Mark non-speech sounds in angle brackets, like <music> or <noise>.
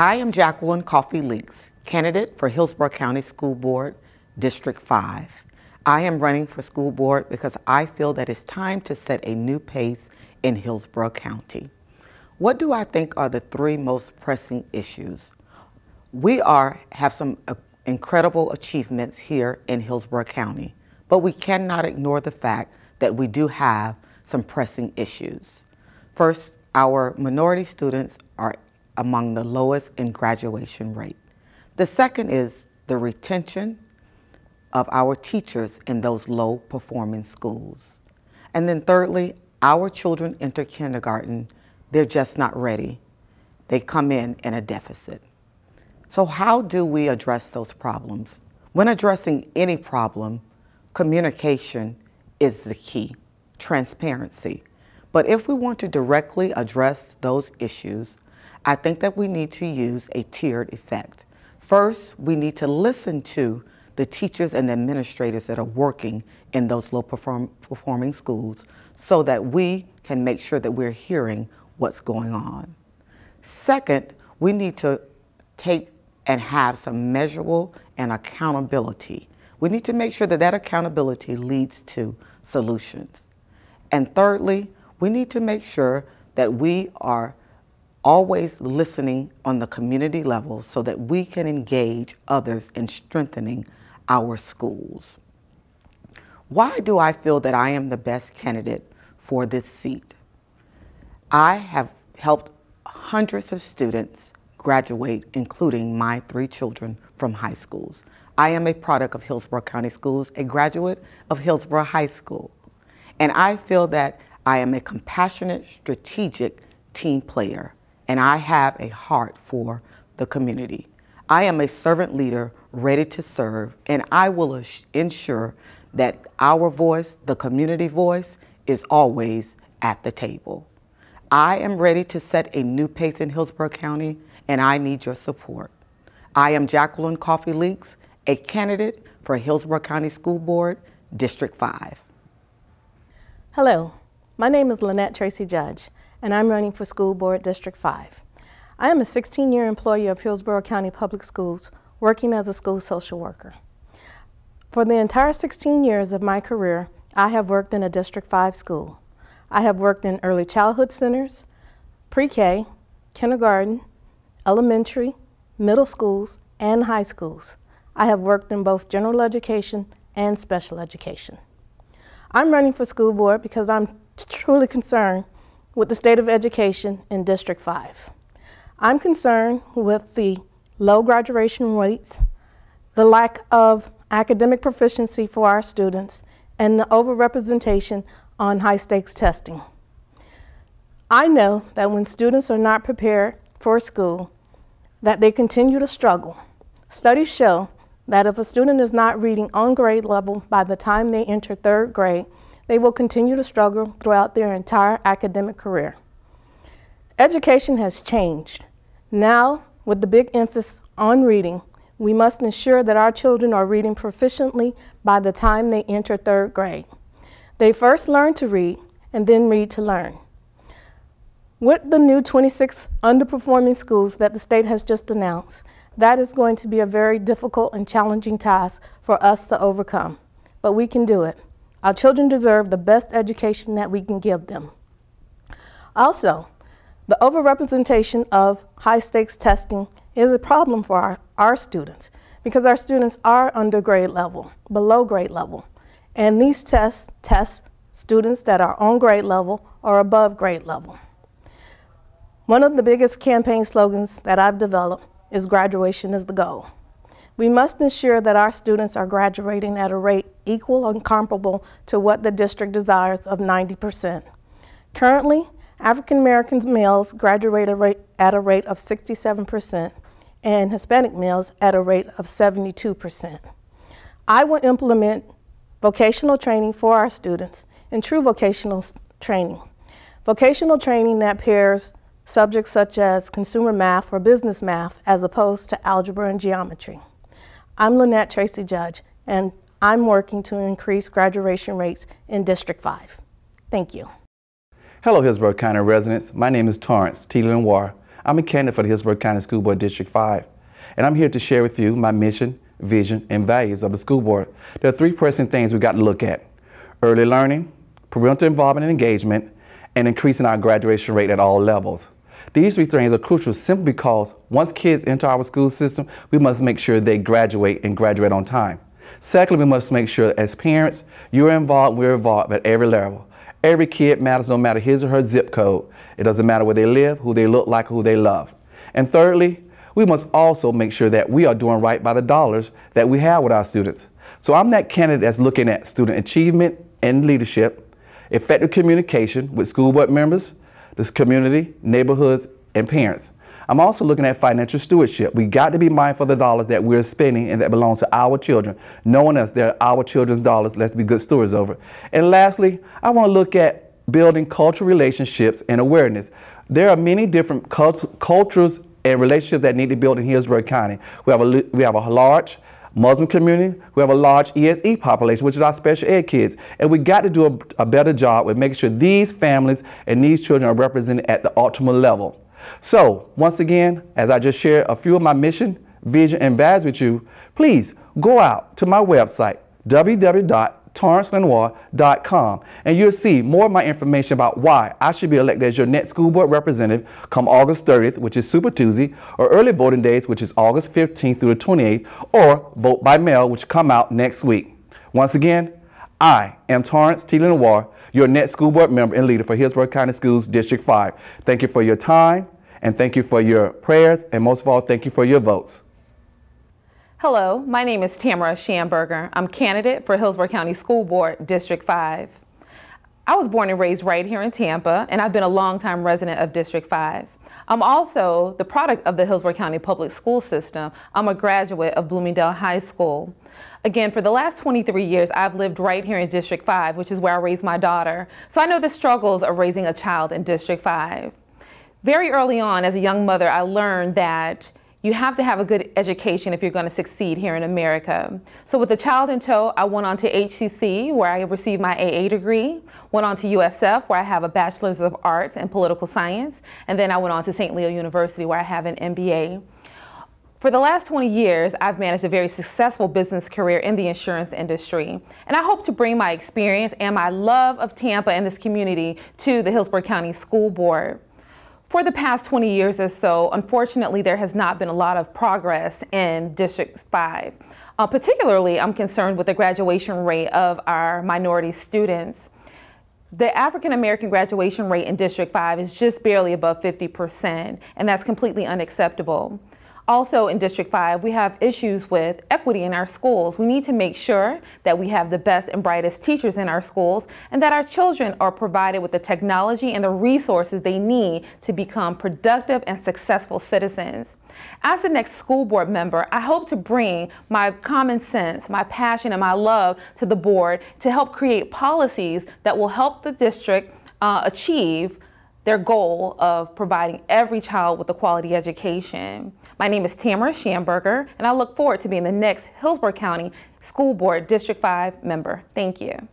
I am Jacqueline Coffey Leaks, candidate for Hillsborough County School Board, District 5. I am running for school board because I feel that it's time to set a new pace in Hillsborough County. What do I think are the three most pressing issues? We are have some uh, incredible achievements here in Hillsborough County, but we cannot ignore the fact that we do have some pressing issues. First, our minority students are among the lowest in graduation rate. The second is the retention of our teachers in those low performing schools. And then thirdly, our children enter kindergarten, they're just not ready. They come in in a deficit. So how do we address those problems? When addressing any problem, communication is the key, transparency. But if we want to directly address those issues, I think that we need to use a tiered effect. First, we need to listen to the teachers and administrators that are working in those low perform performing schools so that we can make sure that we're hearing what's going on. Second, we need to take and have some measurable and accountability. We need to make sure that that accountability leads to solutions. And thirdly, we need to make sure that we are always listening on the community level so that we can engage others in strengthening our schools. Why do I feel that I am the best candidate for this seat? I have helped hundreds of students graduate, including my three children from high schools. I am a product of Hillsborough County Schools, a graduate of Hillsborough High School. And I feel that I am a compassionate, strategic team player and I have a heart for the community. I am a servant leader ready to serve, and I will ensure that our voice, the community voice, is always at the table. I am ready to set a new pace in Hillsborough County, and I need your support. I am Jacqueline Coffee Leaks, a candidate for Hillsborough County School Board, District 5. Hello, my name is Lynette Tracy Judge and I'm running for School Board District 5. I am a 16-year employee of Hillsborough County Public Schools, working as a school social worker. For the entire 16 years of my career, I have worked in a District 5 school. I have worked in early childhood centers, pre-K, kindergarten, elementary, middle schools, and high schools. I have worked in both general education and special education. I'm running for school board because I'm <laughs> truly concerned with the state of education in District 5. I'm concerned with the low graduation rates, the lack of academic proficiency for our students, and the overrepresentation on high stakes testing. I know that when students are not prepared for school, that they continue to struggle. Studies show that if a student is not reading on grade level by the time they enter third grade, they will continue to struggle throughout their entire academic career. Education has changed. Now, with the big emphasis on reading, we must ensure that our children are reading proficiently by the time they enter third grade. They first learn to read and then read to learn. With the new 26 underperforming schools that the state has just announced, that is going to be a very difficult and challenging task for us to overcome. But we can do it. Our children deserve the best education that we can give them. Also, the overrepresentation of high stakes testing is a problem for our, our students because our students are under grade level, below grade level. And these tests test students that are on grade level or above grade level. One of the biggest campaign slogans that I've developed is graduation is the goal. We must ensure that our students are graduating at a rate equal and comparable to what the district desires of 90%. Currently, African American males graduate at a rate of 67% and Hispanic males at a rate of 72%. I will implement vocational training for our students and true vocational training. Vocational training that pairs subjects such as consumer math or business math as opposed to algebra and geometry. I'm Lynette Tracy Judge, and I'm working to increase graduation rates in District 5. Thank you. Hello, Hillsborough County residents. My name is Torrance T. Lenoir. I'm a candidate for the Hillsborough County School Board District 5, and I'm here to share with you my mission, vision, and values of the school board. There are three pressing things we've got to look at. Early learning, parental involvement and engagement, and increasing our graduation rate at all levels. These three things are crucial simply because once kids enter our school system, we must make sure they graduate and graduate on time. Secondly, we must make sure as parents, you're involved, we're involved at every level. Every kid matters no matter his or her zip code. It doesn't matter where they live, who they look like, who they love. And thirdly, we must also make sure that we are doing right by the dollars that we have with our students. So I'm that candidate that's looking at student achievement and leadership, effective communication with school board members, this community, neighborhoods, and parents. I'm also looking at financial stewardship. We got to be mindful of the dollars that we're spending and that belongs to our children, knowing us they're our children's dollars. Let's be good stewards over. It. And lastly, I want to look at building cultural relationships and awareness. There are many different cult cultures and relationships that need to be built in Hillsborough County. We have a, we have a large Muslim community, we have a large ESE population, which is our special ed kids. And we got to do a, a better job with making sure these families and these children are represented at the optimal level. So, once again, as I just shared a few of my mission, vision, and values with you, please go out to my website, www www.torrancelenoir.com and you'll see more of my information about why I should be elected as your next school board representative come August 30th, which is Super Tuesday, or early voting dates, which is August 15th through the 28th, or vote by mail, which come out next week. Once again, I am Torrance T. Lenoir, your next school board member and leader for Hillsborough County Schools District 5. Thank you for your time and thank you for your prayers and most of all, thank you for your votes. Hello, my name is Tamara Schamberger. I'm candidate for Hillsborough County School Board, District 5. I was born and raised right here in Tampa, and I've been a longtime resident of District 5. I'm also the product of the Hillsborough County Public School System. I'm a graduate of Bloomingdale High School. Again, for the last 23 years, I've lived right here in District 5, which is where I raised my daughter. So I know the struggles of raising a child in District 5. Very early on, as a young mother, I learned that you have to have a good education if you're going to succeed here in America. So with a child in tow, I went on to HCC where I received my AA degree, went on to USF where I have a Bachelor's of Arts in Political Science, and then I went on to St. Leo University where I have an MBA. For the last 20 years, I've managed a very successful business career in the insurance industry, and I hope to bring my experience and my love of Tampa and this community to the Hillsborough County School Board. For the past 20 years or so, unfortunately, there has not been a lot of progress in District 5. Uh, particularly, I'm concerned with the graduation rate of our minority students. The African American graduation rate in District 5 is just barely above 50%, and that's completely unacceptable. Also in District 5, we have issues with equity in our schools. We need to make sure that we have the best and brightest teachers in our schools and that our children are provided with the technology and the resources they need to become productive and successful citizens. As the next school board member, I hope to bring my common sense, my passion, and my love to the board to help create policies that will help the district uh, achieve their goal of providing every child with a quality education. My name is Tamara Schamberger, and I look forward to being the next Hillsborough County School Board District 5 member. Thank you.